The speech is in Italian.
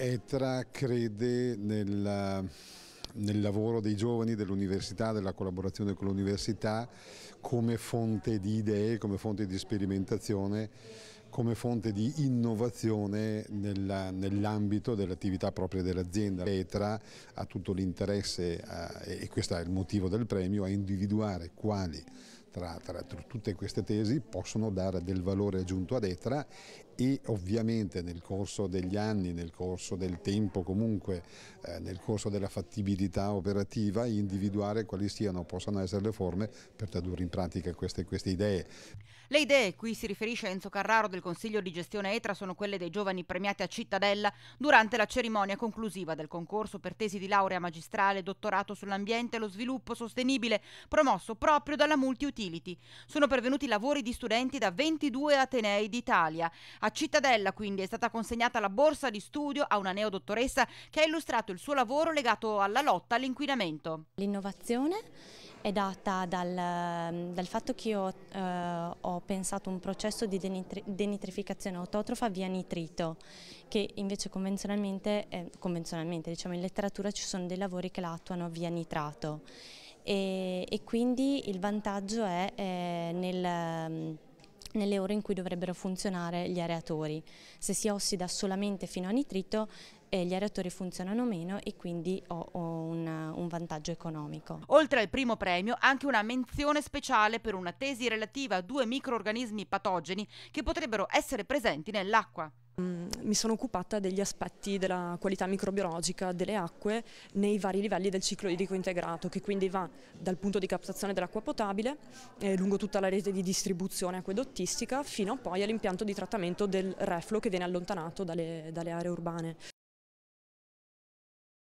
ETRA crede nella, nel lavoro dei giovani, dell'università, della collaborazione con l'università come fonte di idee, come fonte di sperimentazione, come fonte di innovazione nell'ambito nell dell'attività propria dell'azienda. ETRA ha tutto l'interesse, eh, e questo è il motivo del premio, a individuare quali tra, tra, tutte queste tesi possono dare del valore aggiunto ad ETRA e ovviamente nel corso degli anni, nel corso del tempo comunque, eh, nel corso della fattibilità operativa individuare quali siano, possano essere le forme per tradurre in pratica queste, queste idee. Le idee, cui si riferisce Enzo Carraro del Consiglio di gestione ETRA, sono quelle dei giovani premiati a Cittadella durante la cerimonia conclusiva del concorso per tesi di laurea magistrale dottorato sull'ambiente e lo sviluppo sostenibile, promosso proprio dalla Multiutility Utility. Sono pervenuti lavori di studenti da 22 Atenei d'Italia. A Cittadella, quindi, è stata consegnata la borsa di studio a una neodottoressa che ha illustrato il suo lavoro legato alla lotta all'inquinamento. L'innovazione è data dal, dal fatto che io eh, ho pensato un processo di denitri, denitrificazione autotrofa via nitrito, che invece convenzionalmente, eh, convenzionalmente diciamo in letteratura ci sono dei lavori che la attuano via nitrato e, e quindi il vantaggio è eh, nel mm, nelle ore in cui dovrebbero funzionare gli areatori. Se si ossida solamente fino a nitrito eh, gli areatori funzionano meno e quindi ho, ho una, un vantaggio economico. Oltre al primo premio anche una menzione speciale per una tesi relativa a due microorganismi patogeni che potrebbero essere presenti nell'acqua. Mi sono occupata degli aspetti della qualità microbiologica delle acque nei vari livelli del ciclo idrico integrato che quindi va dal punto di captazione dell'acqua potabile eh, lungo tutta la rete di distribuzione acquedottistica fino poi all'impianto di trattamento del refluo che viene allontanato dalle, dalle aree urbane.